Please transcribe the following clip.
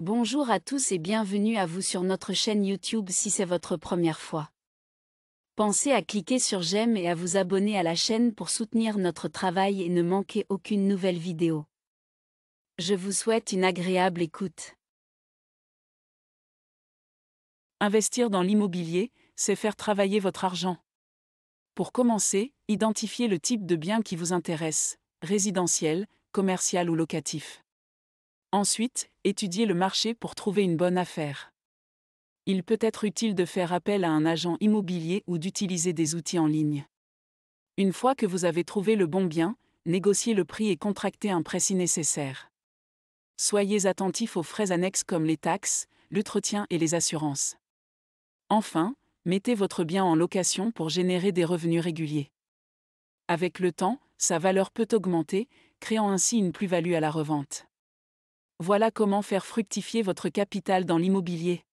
Bonjour à tous et bienvenue à vous sur notre chaîne YouTube si c'est votre première fois. Pensez à cliquer sur j'aime et à vous abonner à la chaîne pour soutenir notre travail et ne manquer aucune nouvelle vidéo. Je vous souhaite une agréable écoute. Investir dans l'immobilier, c'est faire travailler votre argent. Pour commencer, identifiez le type de bien qui vous intéresse, résidentiel, commercial ou locatif. Ensuite, étudiez le marché pour trouver une bonne affaire. Il peut être utile de faire appel à un agent immobilier ou d'utiliser des outils en ligne. Une fois que vous avez trouvé le bon bien, négociez le prix et contractez un prêt si nécessaire. Soyez attentif aux frais annexes comme les taxes, l'entretien et les assurances. Enfin, mettez votre bien en location pour générer des revenus réguliers. Avec le temps, sa valeur peut augmenter, créant ainsi une plus-value à la revente. Voilà comment faire fructifier votre capital dans l'immobilier.